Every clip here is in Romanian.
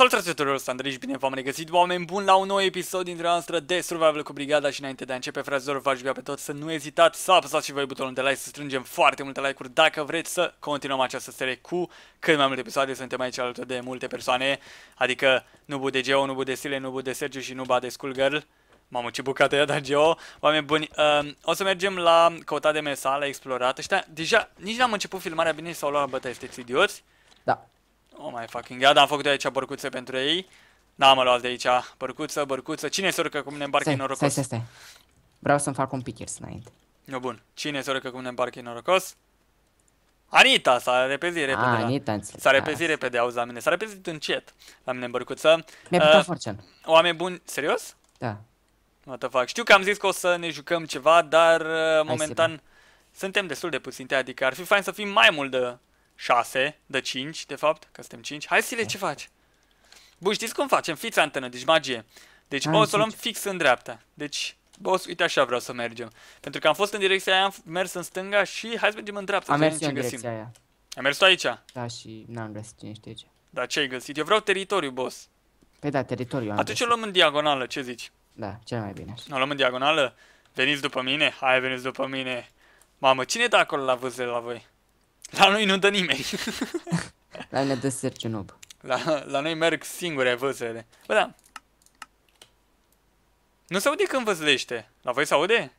Salutare tuturor, sunt Andrei și bine v-am regăsit, oameni buni, la un nou episod dintre noastră de Survival cu Brigada și înainte de a începe, frazor, v-aș pe tot să nu ezitați să apăsați și voi butonul de like, să strângem foarte multe like-uri dacă vreți să continuăm această serie cu cât mai multe episoade, suntem aici alături de multe persoane, adică Nubu de Geo, Nubu de Sile, Nubu de Sergiu și Nuba de Skullgirl. Mamă, ce bucată e Geo. Oameni buni, um, o să mergem la căutat de mesa, la explorat. Ăștia, deja, nici n-am început filmarea bine, sau au luat bătă, este idioți? Da. Oh my fucking god, am făcut de aici bărcuțe pentru ei. N-am luat de aici. Bărcuță, bărcuță. Cine se urcă cum ne îmbarcă norocos? Stai, stai, stai. Vreau să-mi fac un pickers înainte. Nu, bun. Cine se urcă cum ne îmbarcă norocos? Anita, s-a repezit repede. Ah, Anita, S-a repezit repede, auzi la mine. S-a repezit încet la mine în bărcuță. Mi-a uh, fortune. Oameni buni, serios? Da. What the fuck. Știu că am zis că o să ne jucăm ceva, dar uh, Hai momentan... Să suntem destul de puținte, adică ar fi fain să fim mai mult de 6, dă 5, de fapt, că suntem 5. Hai, Sile, ce da. faci? Bun, știți cum facem? Fix antenă, deci magie. Deci Ai, o să o luăm fix în dreapta. Deci, boss, uite așa vreau să mergem. Pentru că am fost în direcția aia, am mers în stânga și hai să mergem în dreapta. Am mers în direcția găsim. aia. Am mers aici? Da, și n-am găsit cine știe ce. Da, ce ai găsit? Eu vreau teritoriu, boss. Păi da, teritoriu am Atunci o luăm în diagonală, ce zici? Da, cel mai bine așa. O luăm în diagonală? Veniți după mine? Hai, veniți după mine. Mamă, cine e de acolo la vâzele la voi? La noi nu dă nimeni. la noi dă Sergiu Nob. La, la noi merg singure văzele. Bă, da. Nu se aude când văzlește. La voi se aude?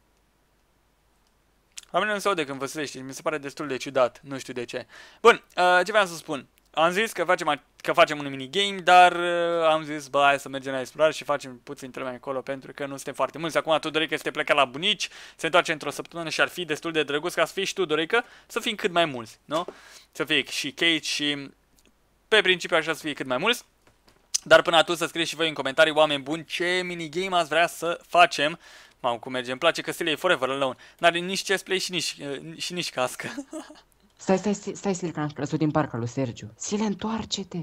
La mine nu se aude când văzlește. mi se pare destul de ciudat, nu știu de ce. Bun, uh, ce vreau să spun? Am zis că facem, că facem un minigame, dar uh, am zis, bă, hai să mergem la explorare și facem puțin treme acolo, pentru că nu suntem foarte mulți. Acum Tudorica este plecat la bunici, se întoarce într-o săptămână și ar fi destul de drăguț ca să fii și Tudorica, să fim cât mai mulți, nu? Să fie și Kate și, pe principiu, așa să fie cât mai mulți. Dar până atunci să scrieți și voi în comentarii, oameni buni, ce minigame ați vrea să facem. Mamă, cum merge, îmi place că Silei Forever Alone. N-are nici chestplay și nici, uh, și nici cască. Stai, stai, stai, stai, stai stai, stai, din parca lui Sergiu. Sile, întoarce-te!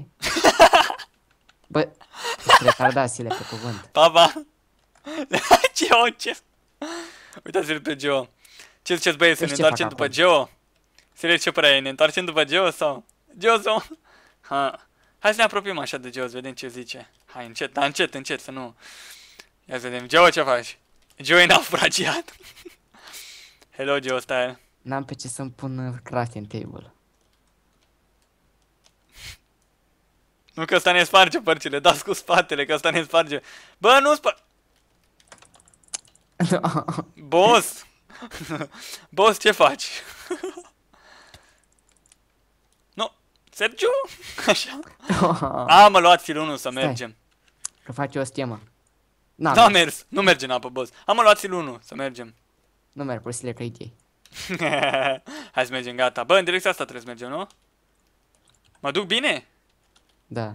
Bă, retarda, Sile, pe cuvânt. Pa, pa! Geo, ce... Uitați-l pe Geo. Ce ziceți, băieți, să ne întoarcem după Geo? Sile, ce părere ai? Ne întoarcem după Geo sau... Geo sau... Ha. Hai să ne apropiem așa de Geo, să vedem ce zice. Hai, încet, dar încet, încet, să nu... Ia să vedem. Geo, ce faci? Geo e naufragiat. Hello, Geo Style. N-am pe ce să-mi pun crafting table. Nu că asta ne sparge părțile, dați cu spatele, că asta ne sparge. Bă, nu spar... No. Boss! Boss, ce faci? nu, Sergio? Așa? No. A, mă luat filul să Stai. mergem. Că faci o schemă. N-a mers. mers. Nu merge în apă, boss. Am luat silul 1 să mergem. Nu merg, pur să le că Hai să mergem, gata. Bă, în direcția asta trebuie să mergem, nu? Mă duc bine? Da.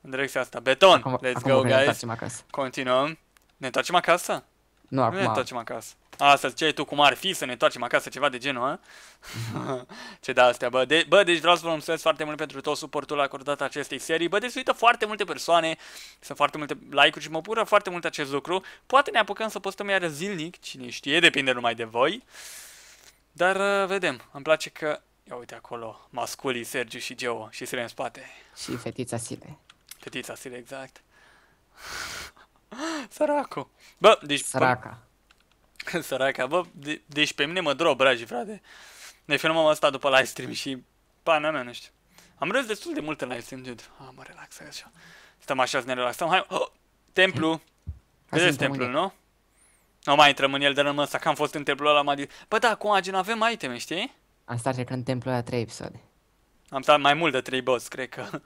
În direcția asta. Beton! Acum, Let's acum go, guys. acasă. Continuăm. Ne întoarcem acasă? Nu, acum. Nu ne întoarcem acasă. Asta ziceai tu cum ar fi să ne întoarcem acasă, ceva de genul, a? Ce da astea, bă. De, bă, deci vreau să vă mulțumesc foarte mult pentru tot suportul acordat acestei serii. Bă, deci uită foarte multe persoane, sunt foarte multe like-uri și mă bucură foarte mult acest lucru. Poate ne apucăm să postăm iară zilnic, cine știe, depinde numai de voi. Dar uh, vedem, îmi place că... Ia uite acolo, masculii Sergiu și Geo și Sile în spate. Și fetița Sile. Fetița Sile, exact. Săracu. Bă, deci... Săraca. Bă, săraca, bă, de, deci pe mine mă drob, dragi frate. Ne filmăm asta după live stream și pana mea, nu știu. Am râs destul de mult în live stream, dude. Ah, mă relaxez așa. Stăm așa să ne relaxăm. Hai, oh, templu. Vedeți templul, nu? Nu mai intrăm în el de rămân ăsta, că am fost în templul ăla zis... Bă, da, cu Agin avem iteme, știi? Am stat, cred că, în templul ăla 3 episoade. Am stat mai mult de 3 boss, cred că.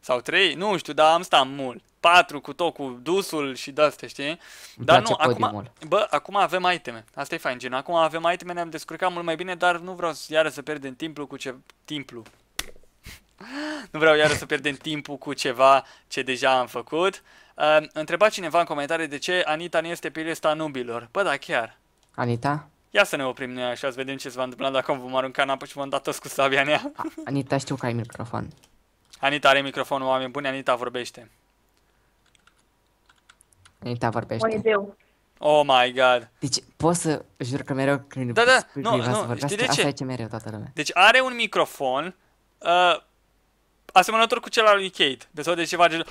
Sau 3, nu știu, dar am stat mult. 4 cu tot, cu dusul și de astea, știi? Îmi dar nu, acum, bă, acum avem iteme. Asta e fain, gen. Acum avem iteme, ne-am descurcat mult mai bine, dar nu vreau iară să pierdem timpul cu ce... Timpul. nu vreau iară să pierdem timpul cu ceva ce deja am făcut. Uh, întreba cineva în comentarii de ce Anita nu este pe lista nubilor. Bă, da, chiar. Anita? Ia să ne oprim noi așa, să vedem ce se va întâmpla dacă vom arunca în apă și vom da toți cu sabia în ea. Anita, știu că ai microfon. Anita are microfonul, oameni buni, Anita vorbește. Anita vorbește. Oh my god. Deci poți să jur că mereu când da, da, nu, nu, să vorbească, de ce? asta e ce mereu toată lumea. Deci are un microfon, uh, asemănător cu cel al lui Kate. De sau de ceva de...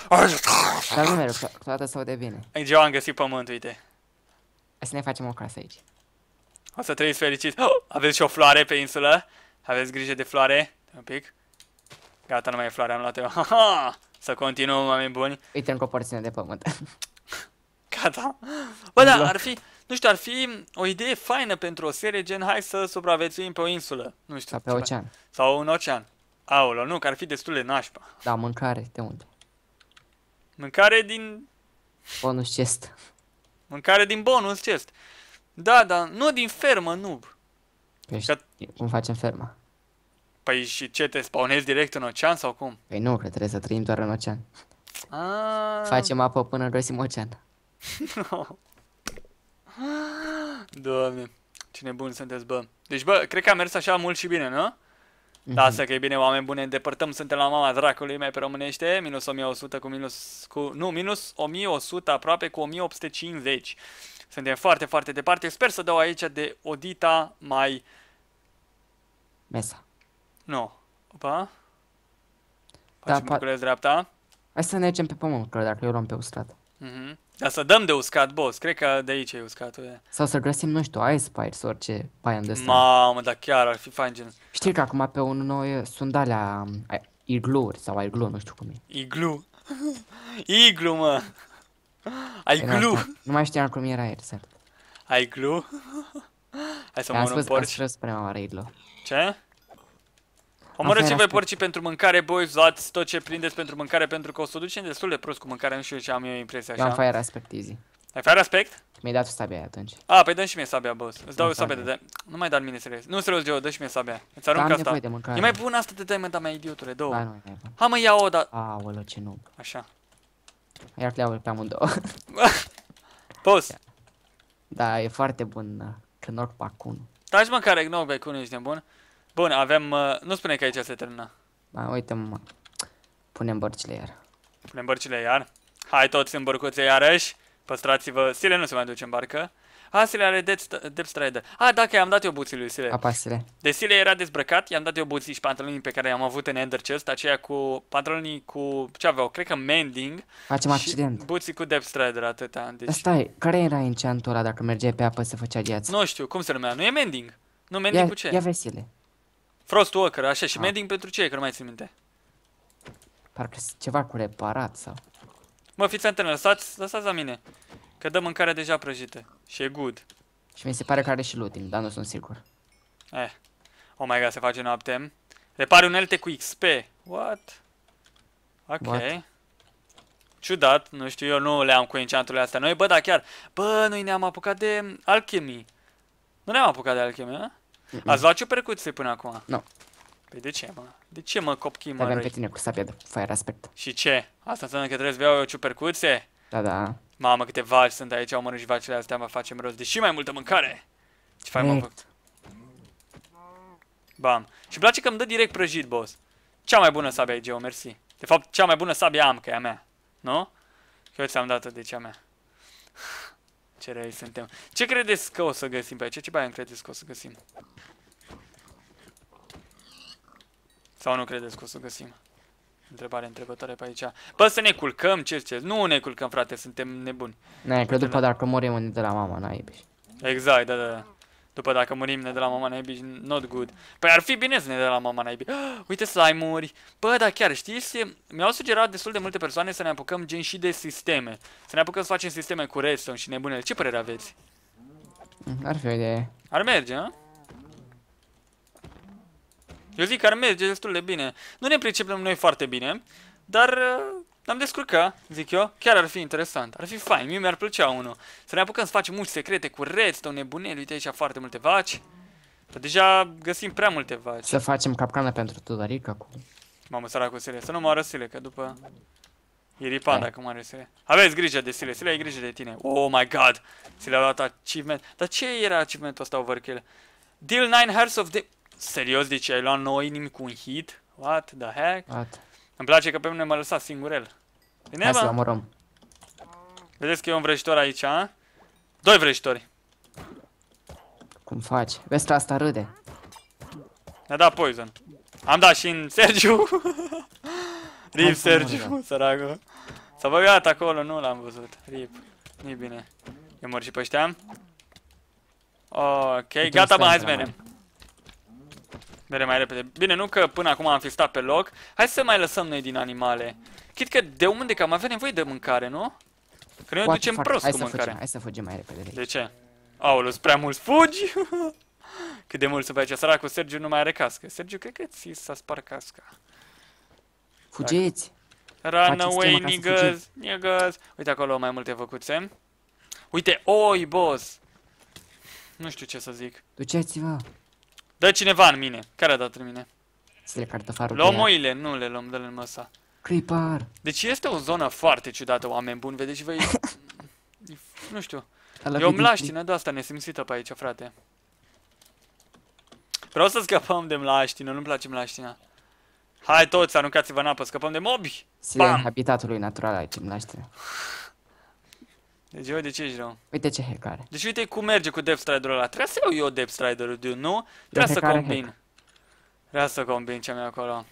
Dar nu merg, toată să o devine. Eu am găsit pământ, uite. Hai să ne facem o casă aici. O să trăiți fericit. Oh, aveți și o floare pe insulă. Aveți grijă de floare. Un pic. Gata, nu mai e floare, am luat o Să continuăm, oameni buni. Uite încă o porțiune de pământ. Gata. Bă, da, ar fi, nu știu, ar fi o idee faină pentru o serie gen hai să supraviețuim pe o insulă. Nu știu. Sau pe ceva. ocean. Sau un ocean. Aolo, nu, că ar fi destul de nașpa. Da, mâncare, de unde? Mâncare din... Bonus chest. Mâncare din bonus chest. Da, da, nu din fermă, nu. Păi că... cum facem ferma? Păi și ce, te spawnezi direct în ocean sau cum? Păi nu, că trebuie să trăim doar în ocean. A... Ah. Facem apă până găsim ocean. no. Doamne, ce nebun sunteți, bă. Deci, bă, cred că a mers așa mult și bine, nu? Da, asta mhm. că e bine, oameni bune, îndepărtăm, suntem la mama dracului, mai pe românește, minus 1100 cu minus, cu, nu, minus 1100 aproape cu 1850. Suntem foarte, foarte departe. Sper să dau aici de Odita mai... Mesa. Nu. Opa. Da, pa... dreapta. Hai să ne mergem pe pământ, că dacă eu rom pe o stradă. Mhm. Uh -huh. Dar să dăm de uscat, boss. Cred că de aici e uscatul. E. Sau să găsim, nu știu, Ice Spires, orice paian de ăsta. Mamă, dar chiar ar fi fain gen. Știi că acum pe un nou sunt alea um, igluri sau iglu, nu știu cum e. Iglu. iglu, mă. Ai glu. Nu mai știam cum era el, Ai glu? Hai să mă un porci. Am spus prima oară iglu. Ce? Omorâți și voi porcii pentru mâncare, boys, luați tot ce prindeți pentru mâncare, pentru că o să o ducem destul de prost cu mâncare, nu știu ce am eu impresia așa. Eu am fire respect, easy. Ai fire respect? Mi-ai dat sabia atunci. A, păi dă-mi și mie sabia, boss. Îți dau sabia de de Nu mai da mine serios. Nu serios, Joe, dă și mie sabia. Îți arunc asta. E mai bun asta de diamond, mai idiotule, două. Da, nu, Hai mă, ia o, da. Aolă, ce nu. Așa. Iar le-au pe amândouă. Boss. Da, e foarte bun uh, Knockback 1. Taci mă care Knockback 1 ești nebun. Bun, avem... Uh, nu spune că aici se termină. Ba, uite mă. Punem bărcile iar. Punem bărcile iar. Hai toți în bărcuțe iarăși. Păstrați-vă. Sile nu se mai duce în barcă. A, Sile are Depth Strider. A, dacă i-am dat eu buții lui Sile. Apa, Sile. De Sile era dezbrăcat, i-am dat eu buții și pantalonii pe care i-am avut în Ender Chest, aceia cu pantalonii cu, ce aveau, cred că Mending. Facem accident. buții cu Depth Strider, atâta. Deci... Stai, care era enchantul ăla dacă mergeai pe apă să făcea gheață? Nu știu, cum se numea? Nu e Mending. Nu, Mending ia, cu ce? Ia sile. Frostwalker, așa, și ah. mending pentru ce, că nu mai țin minte. Parcă ceva cu reparat sau... Mă, fiți antene, lăsați, lăsați la mine. Că dă mâncare deja prăjită. Și e good. Și mi se pare că are și looting, dar nu sunt sigur. Eh. Oh my god, se face noapte. Repare unelte cu XP. What? Ok. What? Ciudat, nu știu, eu nu le-am cu enchanturile astea noi. Bă, da, chiar. Bă, noi ne-am apucat de alchemy. Nu ne-am apucat de alchemy, a? Mm -mm. Ați luat ciupercuțe până acum? Nu. No. Păi de ce, mă? De ce, mă, copchi mă, Avem pe tine cu sabie. de fire aspect. Și ce? Asta înseamnă că trebuie să iau eu ciupercuțe? Da, da. Mamă, câte vaci sunt aici, au mănânci vacile astea, mă facem rost de și mai multă mâncare. Ce fai, mă, Bam. Și place că îmi dă direct prăjit, boss. Cea mai bună sabie ai, Geo, mersi. De fapt, cea mai bună sabie am, că e a mea. Nu? Că eu ți-am dat-o, de cea mea ce rei suntem. Ce credeți că o să găsim pe aici? Ce bani credeți că o să găsim? Sau nu credeți că o să găsim? Întrebare întrebătoare pe aici. Bă, să ne culcăm, ce ce? Nu ne culcăm, frate, suntem nebuni. Ne, că dar dacă morim unde de la mama, n-ai Exact, da, da, da. După dacă murim ne de la mama naibii, not good. Păi ar fi bine să ne de la mama naibii. Uite slime-uri. Bă, dar chiar știți, mi-au sugerat destul de multe persoane să ne apucăm gen și de sisteme. Să ne apucăm să facem sisteme cu redstone și nebunele. Ce părere aveți? Mm, ar fi o idee. Ar merge, a? Eu zic că ar merge destul de bine. Nu ne pricepem noi foarte bine, dar L-am descurcat, zic eu, chiar ar fi interesant, ar fi fain, mie mi-ar plăcea unul. Să ne apucăm să facem multe secrete cu redstone, nebuneli, uite aici foarte multe vaci. Dar deja găsim prea multe vaci. Să facem capcană pentru Tudorica cu... Mamă, cu Sile, să nu moară Sile, că după... E ripa dacă moare Sile. Aveți grijă de Sile, Sile ai grijă de tine. Oh my god! Sile a luat achievement. Dar ce era achievementul ăsta overkill? Deal 9 hearts of the... Serios, deci ai luat 9 inimi cu un hit? What the heck? What? Îmi place că pe mine m-a lăsat singurel. Bine, Hai să omorăm. Vedeți că e un vrăjitor aici, a? Doi vrăjitori. Cum faci? Vezi asta râde. Ne-a dat poison. Am dat și în Sergiu. Rip Sergiu, săracul. S-a băgat acolo, nu l-am văzut. Rip. nu bine. Eu mor și pe ăștia. Ok, gata, mă, hai să Mereu mai repede. Bine, nu că până acum am fi stat pe loc. Hai să mai lăsăm noi din animale. Chit că de unde că am avea nevoie de mâncare, nu? Că noi o ducem prost hai cu mâncare. Fugim, hai să fugim mai repede. De, de ce? Aoleu, prea mult fugi! Cât de mult se face săracul, Sergiu nu mai are cască. Sergiu, cred că ți s-a spart casca. Fugeți! Run away, niggas, niggas. Uite acolo mai multe făcuțe. Uite, oi, boss! Nu știu ce să zic. Duceți-vă! Dă cineva în mine. Care a dat în mine? Să le Luăm oile, nu le luăm, dă-le în măsa. Creeper. Deci este o zonă foarte ciudată, oameni buni, vedeți și voi... nu știu. Ala e o mlaștină de asta nesimțită pe aici, frate. Vreau să scăpăm de mlaștină, nu-mi place mlaștina. Hai toți, aruncați-vă în apă, scăpăm de mobi! Bam! habitatul lui natural aici, mlaștină. Deci, uite ce ești rău. Uite ce are. Deci uite cum merge cu Depth Strider-ul ăla. Trebuie să iau eu Depth Strider-ul, nu? Trebuie deci, să combin. Hack. Trebuie să combin ce am eu acolo.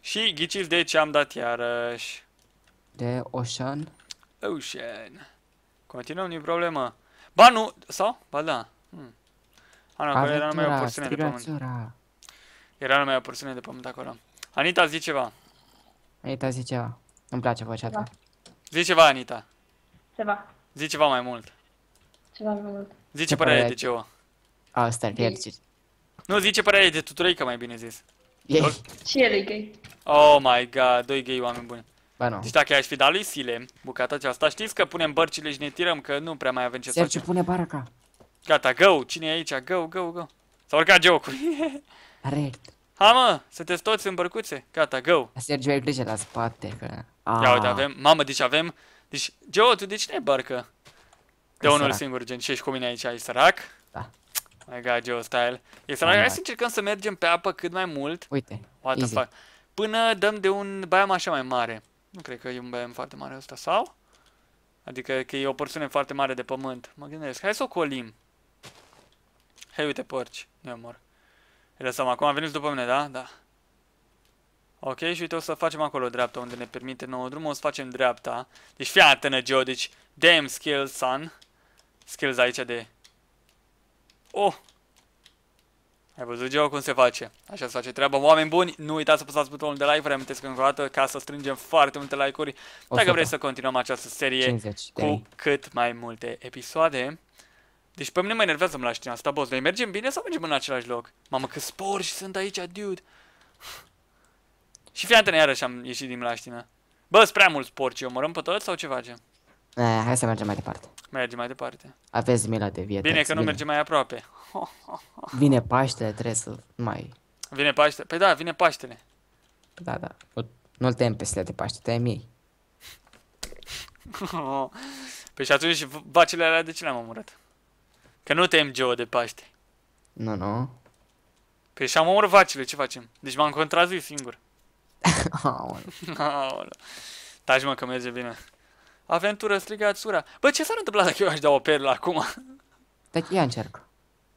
Și ghiciți de ce am dat iarăși. De Ocean. Ocean. Continuăm, nu problemă. Ba nu, sau? Ba da. Hmm. Ana, acolo era numai o porțiune de pământ. Era numai o porțiune de pământ acolo. Anita, zi ceva. Anita, zi ceva. Îmi place vocea ta. Da. Zi ceva, Anita. Ceva zici ceva mai mult. Ceva mai mult. zici ce părere de CEO. Asta, pierde. Nu, ce părere de că mai bine zis. Și el e gay. Oh my god, doi gay oameni buni. Ba nu. Deci dacă aș fi dat lui Sile bucata aceasta, știți că punem bărcile și ne tirăm, că nu prea mai avem ce să facem. ce pune baraca. Gata, go, cine e aici? Go, go, go. S-a urcat jocul. Arect. Ha mă, sunteți toți în bărcuțe? Gata, go. Sergiu, ai grijă la spate, că... Ia uite, avem, mamă, deci avem deci, Joe, tu de ce n barcă? De unul sărac. singur, gen, și ești cu mine aici, ai sărac? Da. My god, Joe style. E sărac, hai să încercăm să mergem pe apă cât mai mult. Uite, What easy. Fuck. Până dăm de un baiam așa mai mare. Nu cred că e un baiam foarte mare ăsta, sau? Adică că e o porțiune foarte mare de pământ. Mă gândesc, hai să o colim. Hei, uite, porci. Nu mor. Îi lăsăm acum, veniți după mine, da? Da. Ok, și uite, o să facem acolo dreapta unde ne permite nouă drumul, o să facem dreapta. Deci fii atână, Geo, deci damn skills, son. Skills aici de... Oh! Ai văzut, Geo, cum se face? Așa se face treaba. Oameni buni, nu uitați să apăsați butonul de like, vă reamintesc încă o dată, ca să strângem foarte multe like-uri. Dacă vreți să continuăm această serie 50, cu cât mai multe episoade. Deci pe mine mă enervează mă la știrea asta, boss. Noi mergem bine sau mergem în același loc? Mamă, că spor și sunt aici, dude! Și fii atent, iarăși am ieșit din mlaștină. Bă, sunt prea mulți porci, omorăm pe toți sau ce facem? E, eh, hai să mergem mai departe. Mergem mai departe. Aveți mila de vietă. Bine că nu mergem mai aproape. Ho, ho, ho. Vine Paște, trebuie să mai... Vine Paște? Păi da, vine Paștele. Păi da, da. Nu-l tăiem pe de Paște, te ei. păi și atunci vacile alea de ce le-am omorât? Că nu tăiem geo de Paște. Nu, nu. Păi și am omorât vacile, ce facem? Deci m-am contrazis singur. Aolo. Taci mă că merge bine. Aventură, strigați sura. Bă, ce s-ar întâmpla dacă eu aș da o perlă acum? Deci ia încerc.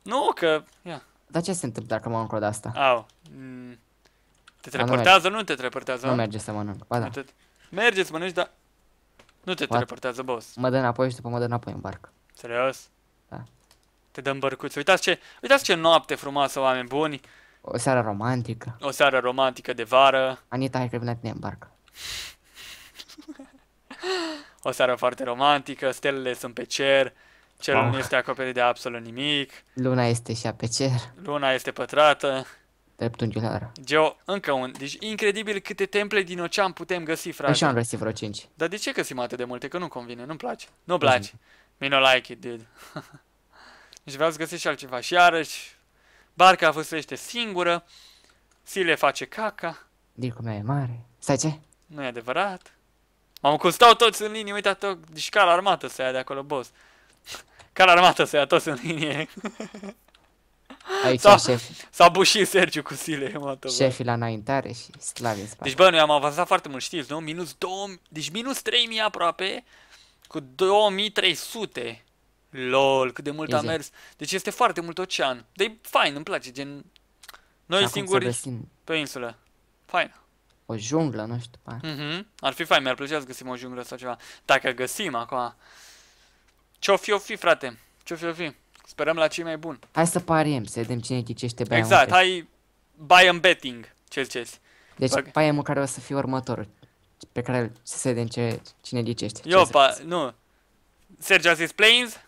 Nu, că... Ia. Dar ce se întâmplă dacă mă de asta? Au. Mm. Te teleportează? Nu, nu te teleportează. Nu merge să mănânc. Ba da. Merge să mănânci, dar... Nu te What? teleportează, boss. Mă dă înapoi și după mă dă înapoi în barc. Serios? Da. Te dăm bărcuți. Uitați ce, uitați ce noapte frumoasă, oameni buni. O seară romantică. O seară romantică de vară. Anita, hai că vine ne îmbarcă. o seară foarte romantică, stelele sunt pe cer, cerul oh. nu este acoperit de absolut nimic. Luna este și pe cer. Luna este pătrată. Dreptunghiulară. Geo, încă un. Deci incredibil câte temple din ocean putem găsi, frate. Așa am găsit vreo 5. Dar de ce găsim atât de multe? Că nu convine, nu-mi place. Nu-mi place. Mm. Me no like it, dude. deci vreau să găsesc și altceva. Și iarăși, Barca văsuiește singură, Sile face caca. Dir cum e mare. Stai ce? Nu e adevărat. Am cum stau toți în linie, uita tot, deci cal armată să ia de acolo, boss. Cal armată să ia toți în linie. Aici s-a, șef. S-a bușit Sergiu cu Sile, mă, Șefii la înaintare și slavi în spate. Deci, bă, noi am avansat foarte mult, știți, nu? Minus 2, deci minus 3000 aproape, cu 2300. LOL, cât de mult exact. a mers. Deci este foarte mult ocean. Dar e fain, îmi place, gen... Noi Acum singuri găsim... pe insulă. Fain. O junglă, nu știu, pa. Mm-hmm. Ar fi fain, mi-ar plăcea să găsim o junglă sau ceva. Dacă găsim acum... Ce-o fi, o fi, frate. Ce-o fi, o fi. Sperăm la cei mai buni. Hai să pariem, să vedem cine ghicește bai. Exact, hai buy and betting, ce ziceți. Deci okay. paiemul care o să fie următorul, pe care să vedem ce, cine ghicește. Eu, pa, nu. Sergio a zis planes,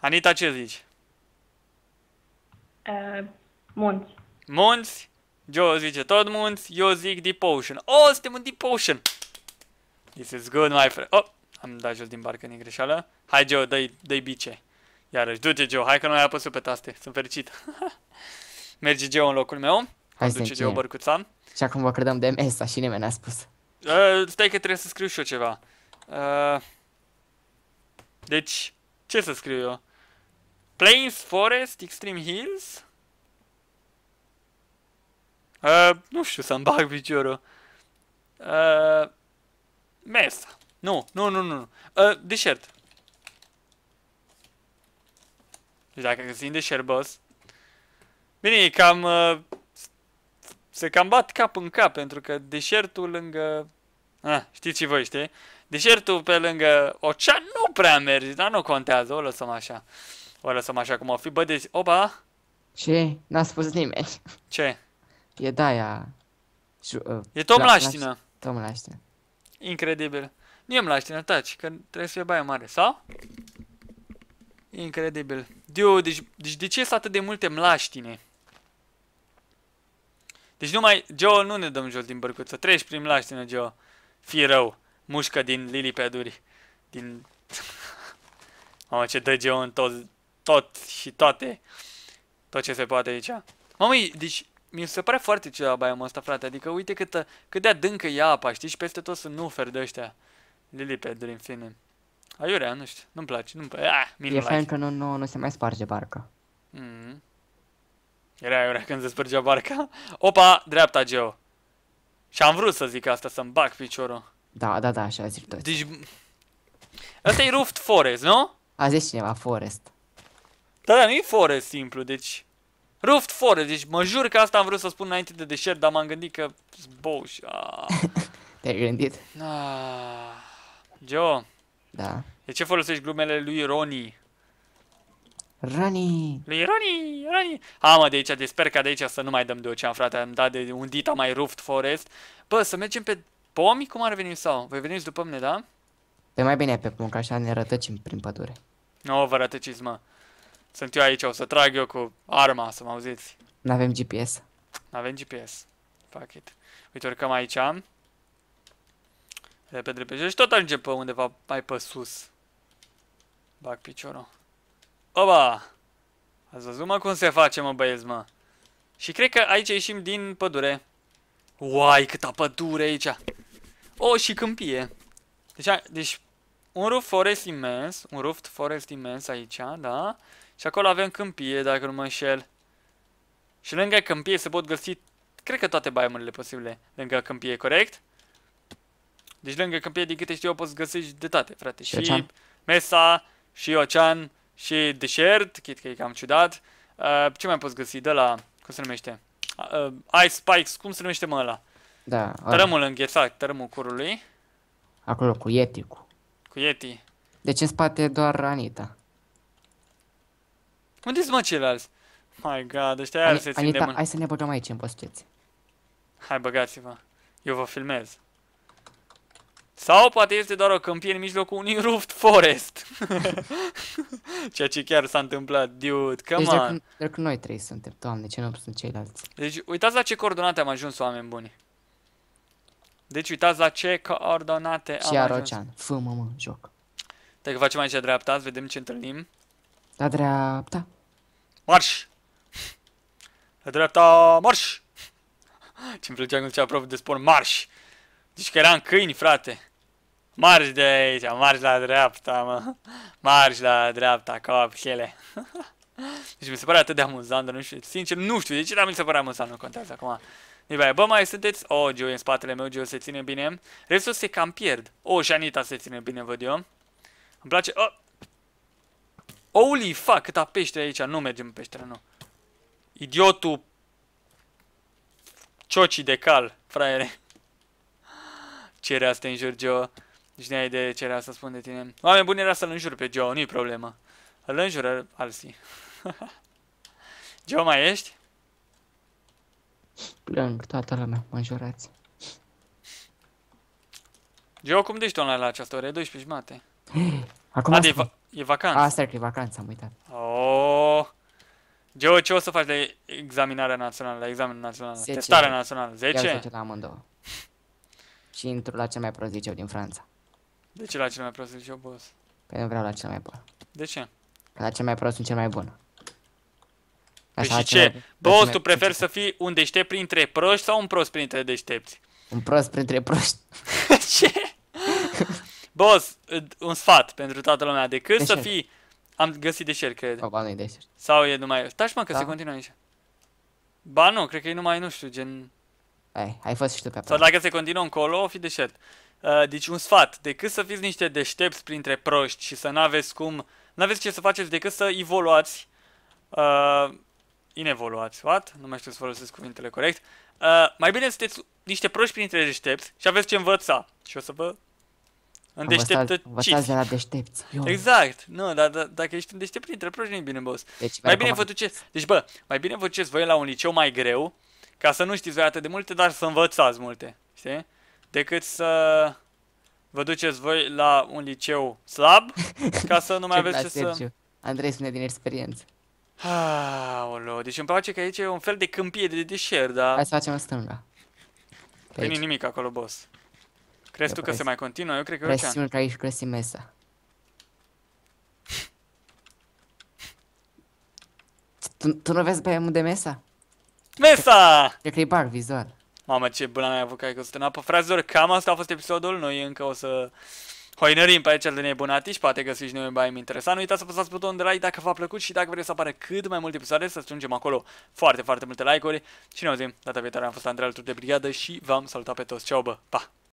Anita, ce zici? Uh, munți. Munți? Joe zice tot munți, eu zic Deep Ocean. Oh, suntem în Deep Ocean! This is good, my friend. Oh, am dat jos din barcă, din greșeală. Hai, Joe, dă-i, dă bice. Iarăși, du-te, Joe, hai că nu ai apăsut pe taste. Sunt fericit. Merge Joe în locul meu. Hai să duce Joe bărcuța. Și acum vă credem de MS, și nimeni n-a spus. Uh, stai că trebuie să scriu și eu ceva. Uh, deci, ce să scriu eu? Plains, Forest, Extreme Hills? Uh, nu știu să-mi bag piciorul. Uh, mesa. Nu, nu, nu, nu. Uh, deșert. Deci dacă găsim deșert, boss. Bine, e cam... Uh, se cam bat cap în cap, pentru că deșertul lângă... Ah, știți și voi, știi? Deșertul pe lângă ocean nu prea merge, dar nu contează, o lăsăm așa. O lăsăm așa cum o fi. Bă, deci, opa? Ce? N-a spus nimeni. Ce? E daia... Uh, e Tom Laștină. Tom Laștină. Incredibil. Nu e Laștină, taci, că trebuie să fie baie mare, sau? Incredibil. Diu, deci, deci de ce sunt atât de multe mlaștine? Deci numai, Joe, nu ne dăm jos din bărcuță. Treci prin mlaștină, Joe. Fii rău mușcă din lilipeduri. peduri. Din... Mamă, ce dăge în tot, tot și toate. Tot ce se poate aici. Mamă, deci mi se pare foarte ceva baiomul ăsta, frate. Adică uite cât, cât de adâncă e apa, știi? Și peste tot sunt nuferi de ăștia. Lilipeduri, în fine. Aiurea, nu știu, nu-mi place, nu-mi place. Ah, e fain că nu, nu, nu se mai sparge barca. Mm -hmm. Era aiurea când se spărgea barca. Opa, dreapta, Geo. Și am vrut să zic asta, să-mi bag piciorul. Da, da, da, așa zic toți. Deci... Asta e Ruft Forest, nu? A zis cineva Forest. Da, da, nu e Forest simplu, deci... Ruft Forest, deci mă jur că asta am vrut să spun înainte de deșert, dar m-am gândit că... Zboș, Te-ai gândit? Joe. Da. da. De ce folosești glumele lui Roni? Rani! Lui Roni, Roni. Ha, mă, de aici, de sper că de aici să nu mai dăm de ocean, frate, am dat de dita mai Ruft Forest. Bă, să mergem pe Pomi? Cum ar veni sau? Voi veniți după mine, da? Pe mai bine pe ca așa ne rătăcim prin pădure. Nu, no, vă rătăciți, mă. Sunt eu aici, o să trag eu cu arma, să mă auziți. N-avem GPS. N-avem GPS. Fuck it. Uite, urcăm aici. Repede, repede. Și tot ajungem pe undeva mai pe sus. Bag piciorul. Oba! Ați văzut, mă, cum se face, mă, băieți, mă? Și cred că aici ieșim din pădure. Uai, câta pădure aici! Oh, și câmpie. Deci, deci un ruf forest imens, un roof forest imens aici, da? Și acolo avem câmpie, dacă nu mă înșel. Și lângă câmpie se pot găsi, cred că toate biomurile posibile lângă câmpie, corect? Deci lângă câmpie, din câte știu poți găsi de toate, frate. Și, și mesa, și ocean, și deșert, chit că e cam ciudat. Uh, ce mai poți găsi de la, cum se numește? Uh, uh, ice spikes, cum se numește mă ăla? Da. Tărâmul ăla. înghețat, tărâmul curului. Acolo, cu Yeti. Cu, cu Yeti. Deci în spate e doar Anita. Unde sunt mă ceilalți? My god, ăștia iar se țin de mână. hai să ne băgăm aici în posteți. Hai, băgați-vă. Eu vă filmez. Sau poate este doar o câmpie în mijlocul unui Ruft Forest. Ceea ce chiar s-a întâmplat, dude, come deci, on. Deci noi trei suntem, doamne, ce nu sunt ceilalți. Deci uitați la ce coordonate am ajuns, oameni buni. Deci uitați la ce coordonate Și Arocean, Fă, mă, mă, joc. că facem aici dreapta, vedem ce întâlnim. La dreapta. Marș! La dreapta, marș! Ce-mi plăcea când cea aproape de spor marș! Deci că eram câini, frate. Marș de aici, marș la dreapta, mă. Marș la dreapta, copchele. Deci mi se pare atât de amuzant, dar nu știu, sincer, nu știu de ce, dar mi se pare amuzant, nu contează acum. Nibai, bă, mai sunteți? Oh, Gio e în spatele meu, Gio se ține bine. Restul se cam pierd. Oh, Janita se ține bine, văd eu. Îmi place... Oh! Holy fuck, câta pește aici. Nu mergem în peștere, nu. Idiotul... Cioci de cal, fraiere. Cerea asta în jur, Gio. Deci ne-ai de cerea să spun de tine. Oameni buni, era să-l înjur pe Gio, nu-i problemă. Îl înjură alții. Gio, mai ești? Plâng, toată lumea, mă înjurați. Geo, cum dești online la această oră? 12 jumate. Acum Adi, e, va e vacanță. Asta e vacanță, am uitat. Oh. Geo, ce o să faci de examinarea națională, la examen național, testarea națională? 10? Eu 10 la amândouă. Și intru la cel mai prost liceu din Franța. De ce la cel mai prost liceu, boss? Păi nu vreau la cel mai bun. De ce? Că la cel mai prost sunt cel mai bun. Păi și ce? Boss, tu preferi să fii un deștept printre proști sau un prost printre deștepți? Un prost printre proști. ce? Boss, un sfat pentru toată lumea. Decât să fii... Am găsit deșert, cred. O, ba, nu deșert. Sau e numai... Stai mă, că da. se continuă aici. Ba nu, cred că e numai, nu știu, gen... Ai, ai fost și tu pe Sau dacă se continuă încolo, o fi deșert. Uh, deci un sfat, decât să fiți niște deștepți printre proști și să n-aveți cum... N-aveți ce să faceți decât să evoluați... Uh, inevoluați, what? Nu mai știu să folosesc cuvintele corect. Uh, mai bine sunteți niște proști printre deștepți și aveți ce învăța. Și o să vă îndeșteptă Învățați de la deștepți. Eu. Exact. Nu, dar dacă ești un deștept printre proști, nu bine, boss. Deci, mai bine vă duceți. Deci, bă, mai bine vă duceți voi la un liceu mai greu, ca să nu știți voi atât de multe, dar să învățați multe, știi? Decât să vă duceți voi la un liceu slab, ca să nu mai aveți ce să... Andrei spune din experiență. Aoleo, deci îmi place că aici e un fel de câmpie de deșert, dar... Hai să facem în stânga. Păi nu nimic acolo, boss. Crezi eu tu că se mai continuă? Eu cred că e ocean. că aici crezi mesa. Tu, tu nu vezi băiemul de mesa? Mesa! Cred că e bar vizual. Mamă, ce bună mi-a avut că ai căzut în apă. Fraților, cam asta a fost episodul. Noi încă o să hoinărim pe aici de nebunati și poate găsiți noi mai interesant. Nu uitați să apăsați butonul de like dacă v-a plăcut și dacă vreți să apară cât mai multe episoade, să strângem acolo foarte, foarte multe like-uri. Și ne auzim data viitoare. Am fost Andrei alături de brigadă și v-am salutat pe toți. Ceau, bă! Pa!